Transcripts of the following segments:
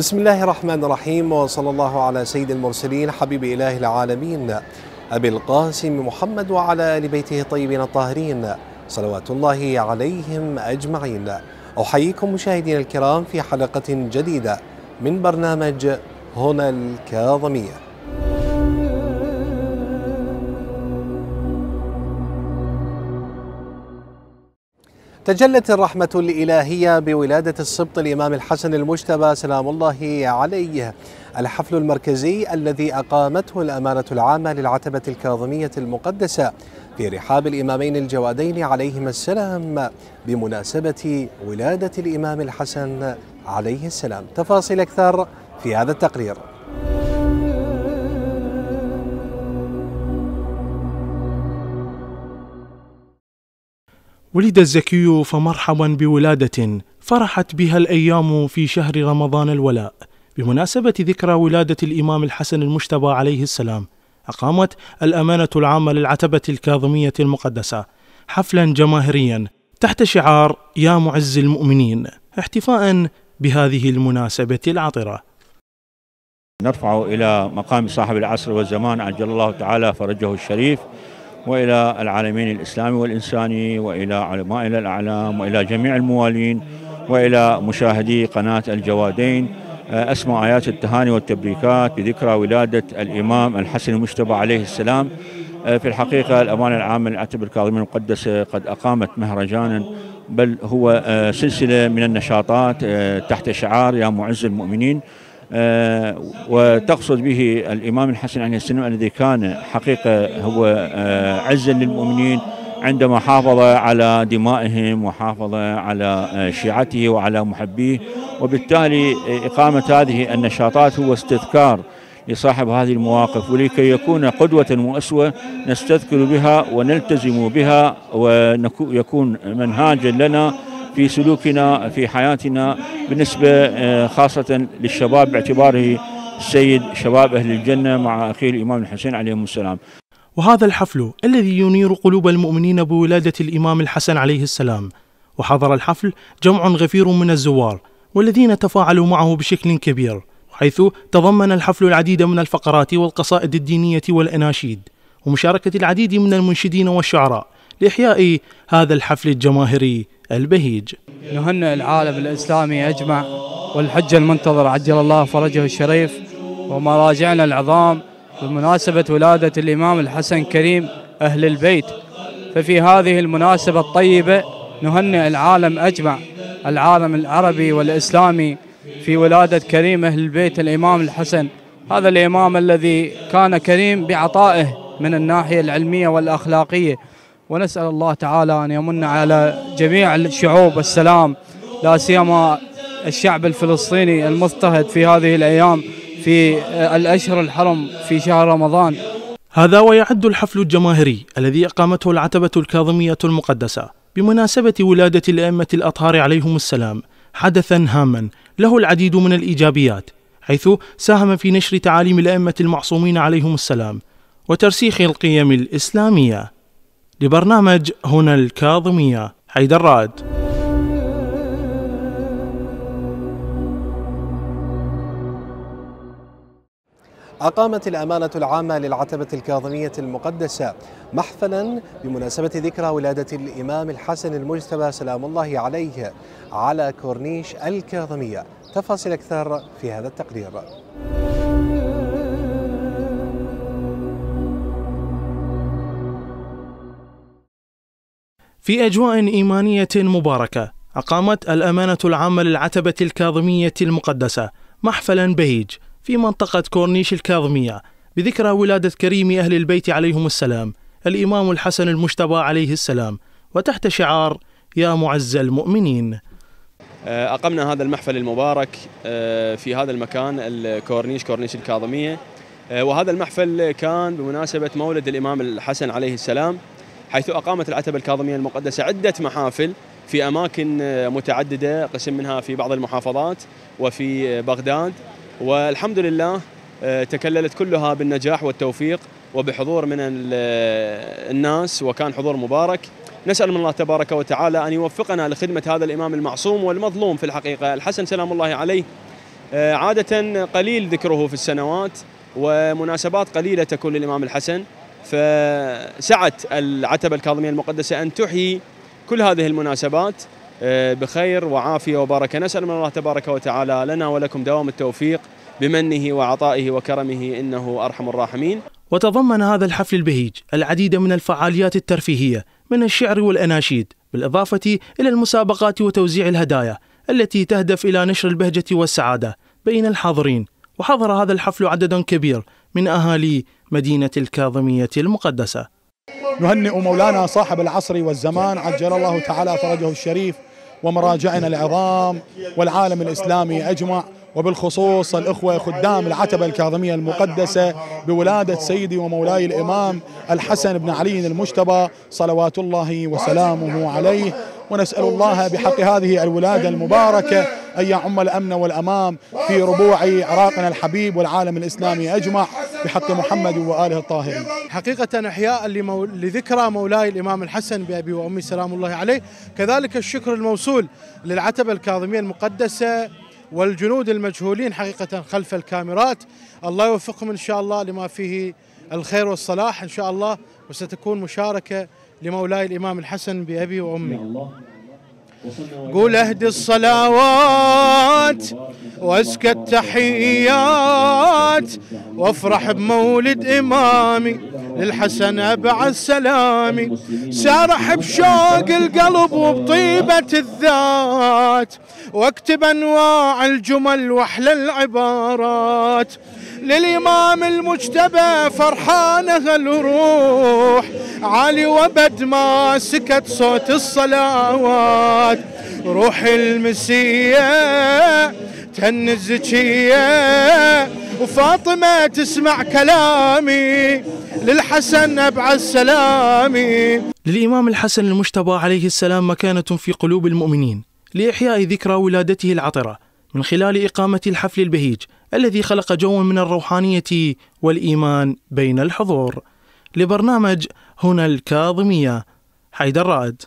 بسم الله الرحمن الرحيم وصلى الله على سيد المرسلين حبيب إله العالمين أبي القاسم محمد وعلى آل بيته الطيبين الطاهرين صلوات الله عليهم أجمعين أحييكم مشاهدينا الكرام في حلقة جديدة من برنامج هنا الكاظميه تجلت الرحمة الإلهية بولادة السبط الإمام الحسن المجتبى سلام الله عليه الحفل المركزي الذي أقامته الأمانة العامة للعتبة الكاظمية المقدسة في رحاب الإمامين الجوادين عليهما السلام بمناسبة ولادة الإمام الحسن عليه السلام تفاصيل أكثر في هذا التقرير ولد الزكي فمرحبا بولادة فرحت بها الأيام في شهر رمضان الولاء بمناسبة ذكرى ولادة الإمام الحسن المجتبى عليه السلام أقامت الأمانة العامة للعتبة الكاظمية المقدسة حفلا جماهيريا تحت شعار يا معز المؤمنين احتفاء بهذه المناسبة العطرة نرفع إلى مقام صاحب العصر والزمان عجل الله تعالى فرجه الشريف وإلى العالمين الإسلامي والإنساني وإلى علمائنا الأعلام وإلى جميع الموالين وإلى مشاهدي قناة الجوادين آه، أسمع آيات التهاني والتبريكات بذكرى ولادة الإمام الحسن المجتبى عليه السلام آه، في الحقيقة الأمانة العامة للعتبة الكاظمية المقدسة آه، قد أقامت مهرجانا بل هو سلسلة من النشاطات تحت شعار يا معز المؤمنين آه، وتقصد به الإمام الحسن عليه السلام الذي كان حقيقة هو آه، عزا للمؤمنين عندما حافظ على دمائهم وحافظ على آه، شيعته وعلى محبيه وبالتالي إقامة هذه النشاطات هو استذكار لصاحب هذه المواقف ولكي يكون قدوة وأسوة نستذكر بها ونلتزم بها ويكون منهاجا لنا في سلوكنا في حياتنا بالنسبة آه، خاصة للشباب باعتباره السيد شباب أهل الجنة مع أخيه الإمام الحسين عليهم السلام وهذا الحفل الذي ينير قلوب المؤمنين بولادة الإمام الحسن عليه السلام وحضر الحفل جمع غفير من الزوار والذين تفاعلوا معه بشكل كبير حيث تضمن الحفل العديد من الفقرات والقصائد الدينية والأناشيد ومشاركة العديد من المنشدين والشعراء لإحياء هذا الحفل الجماهيري البهيج نهنئ العالم الإسلامي أجمع والحج المنتظر عجل الله فرجه الشريف ومراجعنا العظام بمناسبة ولادة الإمام الحسن كريم أهل البيت ففي هذه المناسبة الطيبة نهنئ العالم أجمع العالم العربي والإسلامي في ولادة كريم أهل البيت الإمام الحسن هذا الإمام الذي كان كريم بعطائه من الناحية العلمية والأخلاقية ونسأل الله تعالى أن يمن على جميع الشعوب السلام لا سيما الشعب الفلسطيني المضطهد في هذه الأيام في الأشهر الحرم في شهر رمضان هذا ويعد الحفل الجماهيري الذي أقامته العتبة الكاظمية المقدسة بمناسبة ولادة الأئمة الأطهار عليهم السلام حدثا هاما له العديد من الإيجابيات حيث ساهم في نشر تعاليم الأئمة المعصومين عليهم السلام وترسيخ القيم الإسلامية لبرنامج هنا الكاظمية حيدر راد أقامت الأمانة العامة للعتبة الكاظمية المقدسة محفلا بمناسبة ذكرى ولادة الإمام الحسن المجتبى سلام الله عليه على كورنيش الكاظمية تفاصيل أكثر في هذا التقرير في أجواء إيمانية مباركة أقامت الأمانة العامة للعتبة الكاظمية المقدسة محفلا بهيج في منطقة كورنيش الكاظمية بذكرى ولادة كريم أهل البيت عليهم السلام الإمام الحسن المجتبى عليه السلام وتحت شعار يا معز المؤمنين آه، أقمنا هذا المحفل المبارك آه، في هذا المكان الكورنيش كورنيش الكاظمية آه، وهذا المحفل كان بمناسبة مولد الإمام الحسن عليه السلام حيث أقامت العتبة الكاظمية المقدسة عدة محافل في أماكن متعددة قسم منها في بعض المحافظات وفي بغداد والحمد لله آه، تكللت كلها بالنجاح والتوفيق وبحضور من آه، الناس وكان حضور مبارك نسأل من الله تبارك وتعالى أن يوفقنا لخدمة هذا الإمام المعصوم والمظلوم في الحقيقة الحسن سلام الله عليه آه، عادة قليل ذكره في السنوات ومناسبات قليلة تكون للإمام الحسن فسعت العتبة الكاظمية المقدسة أن تحيي كل هذه المناسبات آه، بخير وعافية وبركة نسأل من الله تبارك وتعالى لنا ولكم دوام التوفيق بمنه وعطائه وكرمه إنه أرحم الراحمين وتضمن هذا الحفل البهيج العديد من الفعاليات الترفيهية من الشعر والأناشيد بالإضافة إلى المسابقات وتوزيع الهدايا التي تهدف إلى نشر البهجة والسعادة بين الحاضرين وحضر هذا الحفل عدد كبير من أهالي مدينة الكاظمية المقدسة نهنئ مولانا صاحب العصر والزمان عجل الله تعالى فرجه الشريف ومراجعنا العظام والعالم الإسلامي أجمع وبالخصوص الإخوة خدام العتبة الكاظمية المقدسة بولادة سيدي ومولاي الإمام الحسن بن علي المجتبى صلوات الله وسلامه عليه ونسأل الله بحق هذه الولادة المباركة أن يعم الأمن والأمام في ربوع عراقنا الحبيب والعالم الإسلامي أجمع بحق محمد وآله الطاهرين حقيقة أحياء لذكرى مولاي الإمام الحسن بأبي وأمي سلام الله عليه كذلك الشكر الموصول للعتبة الكاظمية المقدسة والجنود المجهولين حقيقة خلف الكاميرات الله يوفقهم إن شاء الله لما فيه الخير والصلاح إن شاء الله وستكون مشاركة لمولاي الإمام الحسن بأبي وأمي قول اهدي الصلوات واسكت التحيات وافرح بمولد امامي للحسن ابع السلامي سارح بشوق القلب وبطيبة الذات واكتب انواع الجمل واحلى العبارات للامام المجتبى فرحانه الروح عالي وبد ما سكت صوت الصلوات روحي المسية تهني الزكية وفاطمة تسمع كلامي للحسن أبعث سلامي للإمام الحسن المجتبى عليه السلام مكانة في قلوب المؤمنين لإحياء ذكرى ولادته العطرة من خلال إقامة الحفل البهيج الذي خلق جوا من الروحانية والإيمان بين الحضور لبرنامج هنا الكاظمية حيدر رائد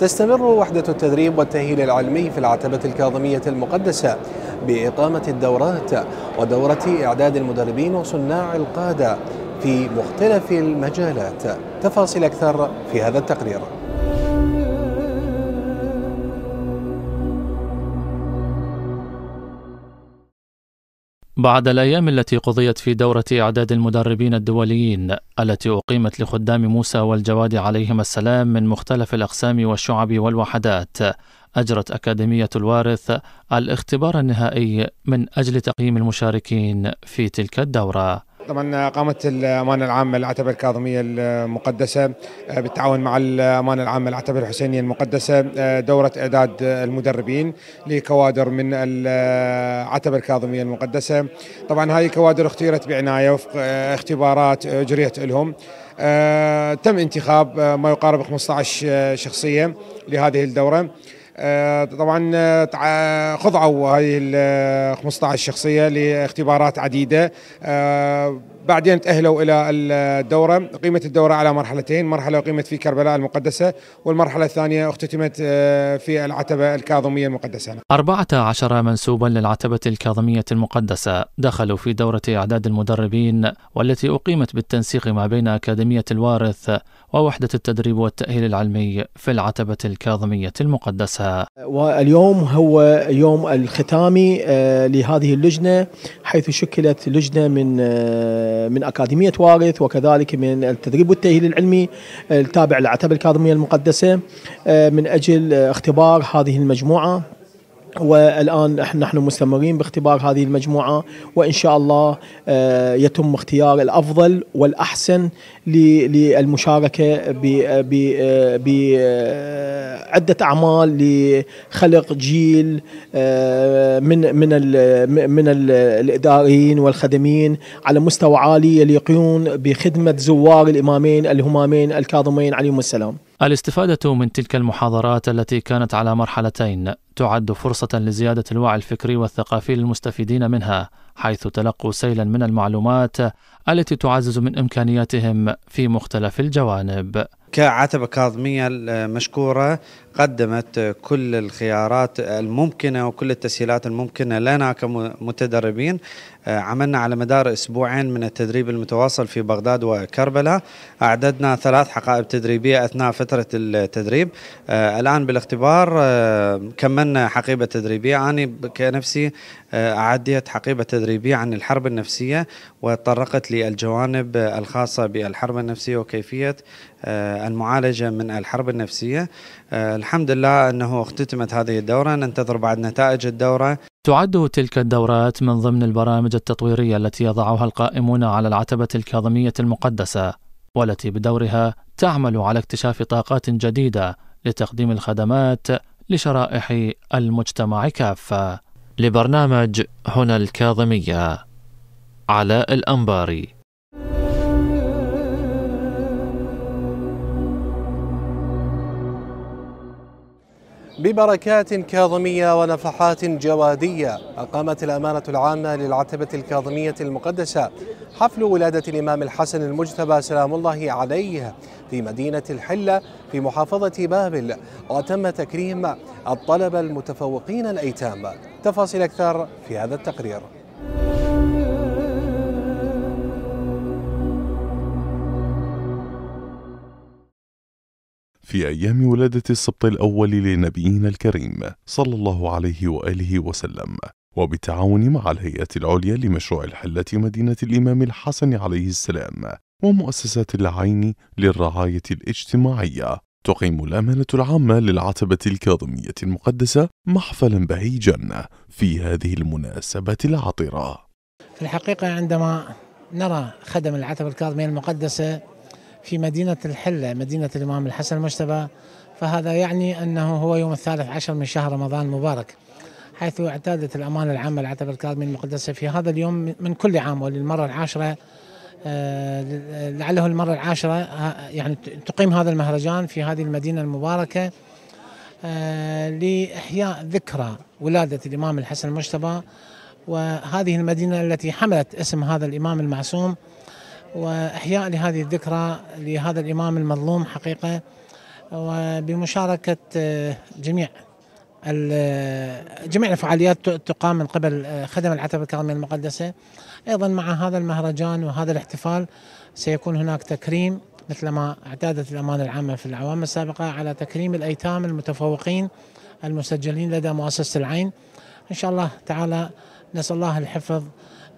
تستمر وحدة التدريب والتأهيل العلمي في العتبة الكاظمية المقدسة بإقامة الدورات ودورة إعداد المدربين وصناع القادة في مختلف المجالات تفاصيل أكثر في هذا التقرير بعد الأيام التي قضيت في دورة إعداد المدربين الدوليين التي أقيمت لخدام موسى والجواد عليهما السلام من مختلف الأقسام والشعب والوحدات، أجرت أكاديمية الوارث الاختبار النهائي من أجل تقييم المشاركين في تلك الدورة. طبعا قامت الامانه العامه العتبه الكاظميه المقدسه آه، بالتعاون مع الامانه العامه العتبه الحسينيه المقدسه آه، دوره اعداد المدربين لكوادر من العتبه الكاظميه المقدسه طبعا هذه كوادر اختيرت بعنايه وفق آه، اختبارات اجريت لهم تم انتخاب ما يقارب 15 شخصيه لهذه الدوره آه، طبعا آه، خضعوا هذه ال 15 آه، شخصيه لاختبارات عديده بعدين تأهلوا إلى الدورة قيمة الدورة على مرحلتين مرحلة قيمت في كربلاء المقدسة والمرحلة الثانية اختتمت آه، في العتبة الكاظمية المقدسة 14 منسوبا للعتبة الكاظمية المقدسة دخلوا في دورة إعداد المدربين والتي أقيمت بالتنسيق ما بين أكاديمية الوارث ووحدة التدريب والتأهيل العلمي في العتبة الكاظمية المقدسة واليوم هو يوم الختامي آه، لهذه اللجنة حيث شكلت لجنة من آه، من أكاديمية وارث وكذلك من التدريب والتأهيل العلمي التابع لعتبة الكاظمية المقدسة آه، من أجل اختبار هذه المجموعة والان نحن مستمرين باختبار هذه المجموعه وان شاء الله آه، يتم اختيار الافضل والاحسن للمشاركه بعده آه، آه، اعمال لخلق جيل من من من الاداريين والخدمين على مستوى عالي يليقون بخدمه زوار الامامين الهمامين الكاظمين عليهم السلام. الاستفادة من تلك المحاضرات التي كانت على مرحلتين تعد فرصة لزيادة الوعي الفكري والثقافي للمستفيدين منها حيث تلقوا سيلا من المعلومات التي تعزز من إمكانياتهم في مختلف الجوانب كعتبة كاظمية المشكورة قدمت كل الخيارات الممكنة وكل التسهيلات الممكنة لنا كمتدربين عملنا على مدار أسبوعين من التدريب المتواصل في بغداد وكربلاء أعددنا ثلاث حقائب تدريبية أثناء فترة التدريب الآن بالاختبار آه، كملنا حقيبة تدريبية أنا كنفسي آه، أعديت حقيبة تدريبية التدريبية عن الحرب النفسية وتطرقت للجوانب الخاصة بالحرب النفسية وكيفية آه، المعالجة من الحرب النفسية آه، الحمد لله أنه اختتمت هذه الدورة ننتظر بعد نتائج الدورة تعد تلك الدورات من ضمن البرامج التطويرية التي يضعها القائمون على العتبة الكاظمية المقدسة والتي بدورها تعمل على اكتشاف طاقات جديدة لتقديم الخدمات لشرائح المجتمع كافه لبرنامج هنا الكاظمية علاء الأنباري ببركات كاظمية ونفحات جوادية أقامت الأمانة العامة للعتبة الكاظمية المقدسة حفل ولادة الإمام الحسن المجتبى سلام الله عليه في مدينة الحلة في محافظة بابل وتم تكريم الطلبة المتفوقين الأيتام تفاصيل أكثر في هذا التقرير في أيام ولادة السبط الأول لنبينا الكريم صلى الله عليه وآله وسلم وبالتعاون مع الهيئة العليا لمشروع الحلة مدينة الإمام الحسن عليه السلام ومؤسسات العين للرعاية الاجتماعية تقيم الأمانة العامة للعتبة الكاظمية المقدسة محفلا بهيجا في هذه المناسبة العطرة في الحقيقة عندما نرى خدم العتبة الكاظمية المقدسة في مدينة الحلة مدينة الإمام الحسن المجتبى فهذا يعني أنه هو يوم الثالث عشر من شهر رمضان المبارك حيث اعتادت الأمانة العامة العتبة الكاظمي المقدسة في هذا اليوم من كل عام وللمرة العاشرة آه، لعله المرة العاشرة آه، يعني تقيم هذا المهرجان في هذه المدينة المباركة آه، لإحياء ذكرى ولادة الإمام الحسن المجتبى وهذه المدينة التي حملت اسم هذا الإمام المعصوم وإحياء لهذه الذكرى لهذا الإمام المظلوم حقيقة وبمشاركة آه، جميع آه، جميع الفعاليات تقام من قبل آه، خدم العتبة الكرامية المقدسة أيضا مع هذا المهرجان وهذا الاحتفال سيكون هناك تكريم مثل ما اعتادت الأمانة العامة في الأعوام السابقة على تكريم الأيتام المتفوقين المسجلين لدى مؤسسة العين إن شاء الله تعالى نسأل الله الحفظ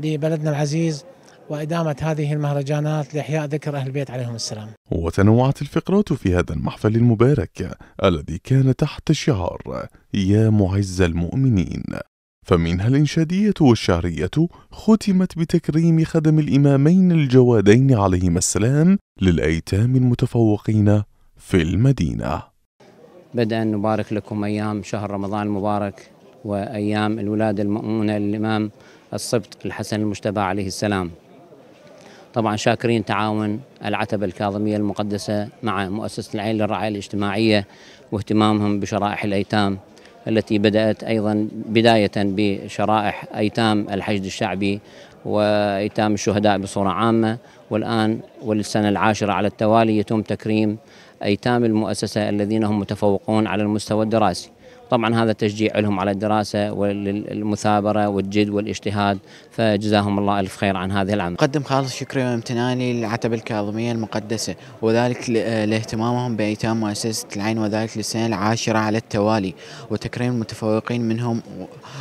لبلدنا العزيز وإدامة هذه المهرجانات لإحياء ذكر أهل البيت عليهم السلام وتنوعت الفقرات في هذا المحفل المبارك الذي كان تحت شعار يا معز المؤمنين فمنها الإنشادية والشعرية ختمت بتكريم خدم الإمامين الجوادين عليهما السلام للأيتام المتفوقين في المدينة بدأ نبارك لكم أيام شهر رمضان المبارك وأيام الولادة المأمونة للإمام الصبت الحسن المجتبى عليه السلام طبعا شاكرين تعاون العتبة الكاظمية المقدسة مع مؤسسة العين للرعاية الاجتماعية واهتمامهم بشرائح الأيتام التي بدأت أيضا بداية بشرائح أيتام الحشد الشعبي وأيتام الشهداء بصورة عامة والآن وللسنة العاشرة على التوالي يتم تكريم أيتام المؤسسة الذين هم متفوقون على المستوى الدراسي طبعا هذا تشجيع لهم على الدراسة والمثابرة والجد والاجتهاد فجزاهم الله ألف خير عن هذه العمل أقدم خالص شكري وامتناني للعتبة الكاظمية المقدسة وذلك آه، لاهتمامهم بأيتام مؤسسة العين وذلك للسنة العاشرة على التوالي وتكريم المتفوقين منهم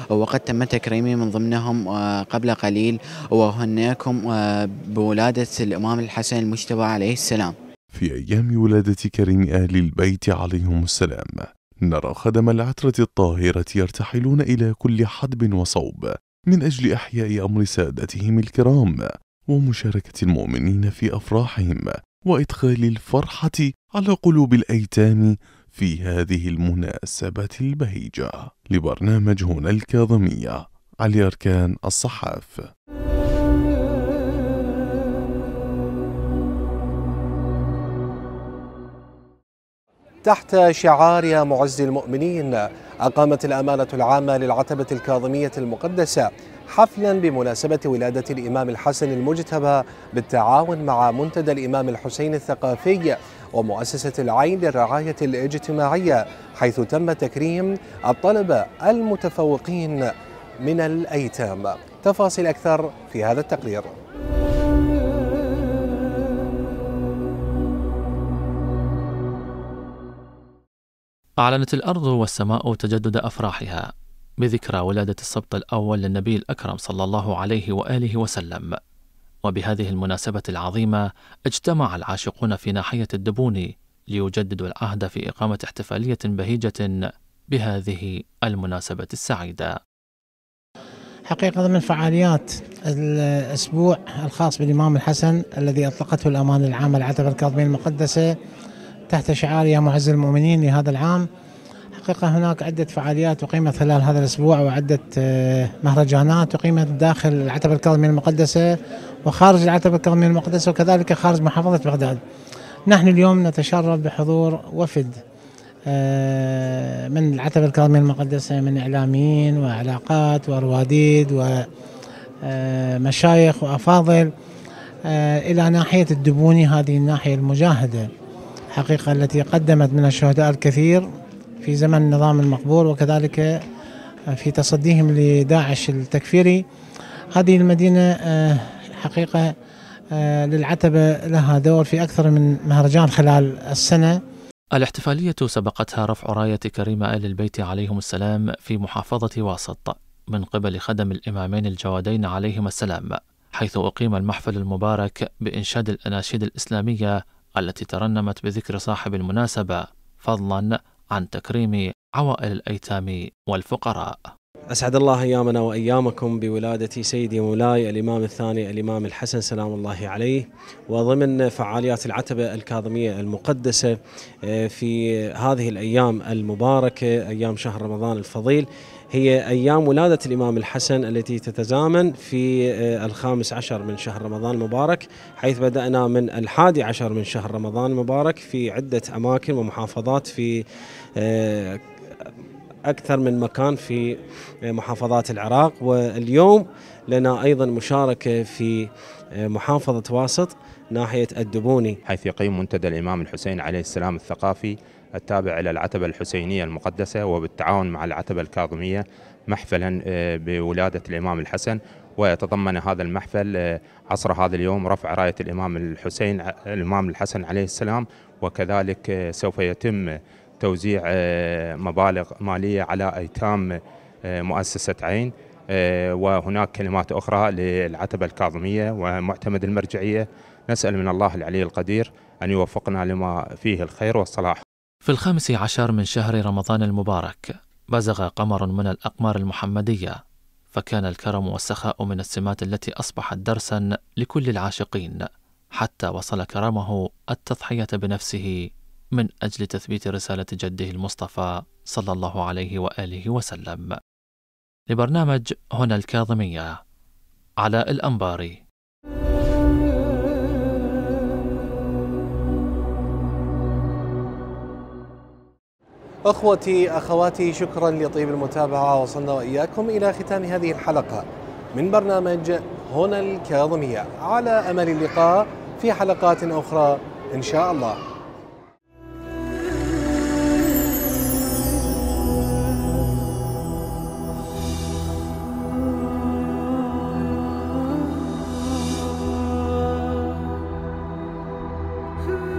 وقد تم تكريمي من ضمنهم آه، قبل قليل وهناكم آه، بولادة الإمام الحسن المجتبى عليه السلام في أيام ولادة كريم أهل البيت عليهم السلام نرى خدم العترة الطاهرة يرتحلون إلى كل حدب وصوب من أجل إحياء أمر سادتهم الكرام ومشاركة المؤمنين في أفراحهم وإدخال الفرحة على قلوب الأيتام في هذه المناسبة البهيجة لبرنامج هنا الكاظمية علي أركان الصحاف تحت شعار يا معز المؤمنين أقامت الأمانة العامة للعتبة الكاظمية المقدسة حفلا بمناسبة ولادة الإمام الحسن المجتبى بالتعاون مع منتدى الإمام الحسين الثقافي ومؤسسة العين للرعاية الاجتماعية حيث تم تكريم الطلبة المتفوقين من الأيتام تفاصيل أكثر في هذا التقرير أعلنت الأرض والسماء تجدد أفراحها بذكرى ولادة السبط الأول للنبي الأكرم صلى الله عليه وآله وسلم وبهذه المناسبة العظيمة اجتمع العاشقون في ناحية الدبون ليجددوا العهد في إقامة احتفالية بهيجة بهذه المناسبة السعيدة حقيقة من فعاليات الأسبوع الخاص بالإمام الحسن الذي أطلقته الأمانة العامة العتبة الكاظمية المقدسة تحت شعار يا معز المؤمنين لهذا العام حقيقة هناك عدة فعاليات أقيمت خلال هذا الأسبوع وعدة آه، مهرجانات أقيمت داخل العتبة الكاظمية المقدسة وخارج العتبة الكاظمية المقدسة وكذلك خارج محافظة بغداد نحن اليوم نتشرف بحضور وفد آه، من العتبة الكاظمية المقدسة من إعلاميين وعلاقات ورواديد ومشايخ آه، وأفاضل إلى ناحية الدبوني هذه الناحية المجاهدة حقيقة التي قدمت من الشهداء الكثير في زمن النظام المقبول وكذلك في تصديهم لداعش التكفيري هذه المدينة آه، حقيقة آه، للعتبة لها دور في أكثر من مهرجان خلال السنة الاحتفالية سبقتها رفع راية كريمة آل البيت عليهم السلام في محافظة واسط من قبل خدم الإمامين الجوادين عليهم السلام حيث أقيم المحفل المبارك بإنشاد الأناشيد الإسلامية التي ترنمت بذكر صاحب المناسبة فضلا عن تكريم عوائل الأيتام والفقراء أسعد الله أيامنا وأيامكم بولادة سيدي مولاي الإمام الثاني الإمام الحسن سلام الله عليه وضمن فعاليات العتبة الكاظمية المقدسة آه، في هذه الأيام المباركة أيام شهر رمضان الفضيل هي أيام ولادة الإمام الحسن التي تتزامن في آه، الخامس عشر من شهر رمضان المبارك حيث بدأنا من الحادي عشر من شهر رمضان المبارك في عدة أماكن ومحافظات في آه، أكثر من مكان في محافظات العراق واليوم لنا أيضا مشاركة في محافظة واسط ناحية الدبوني حيث يقيم منتدى الإمام الحسين عليه السلام الثقافي التابع إلى العتبة الحسينية المقدسة وبالتعاون مع العتبة الكاظمية محفلا آه، بولادة الإمام الحسن ويتضمن هذا المحفل آه، عصر هذا اليوم رفع راية الإمام الحسين آه، الإمام الحسن عليه السلام وكذلك سوف يتم توزيع آه، مبالغ ماليه على ايتام آه، مؤسسه عين آه، وهناك كلمات اخرى للعتبه الكاظميه ومعتمد المرجعيه نسال من الله العلي القدير ان يوفقنا لما فيه الخير والصلاح. في الخامس عشر من شهر رمضان المبارك بزغ قمر من الاقمار المحمديه فكان الكرم والسخاء من السمات التي اصبحت درسا لكل العاشقين حتى وصل كرمه التضحيه بنفسه من أجل تثبيت رسالة جده المصطفى صلى الله عليه وآله وسلم لبرنامج هنا الكاظمية علاء الأنباري أخوتي أخواتي شكرا لطيب المتابعة وصلنا وإياكم إلى ختام هذه الحلقة من برنامج هنا الكاظمية على أمل اللقاء في حلقات أخرى إن شاء الله Ooh.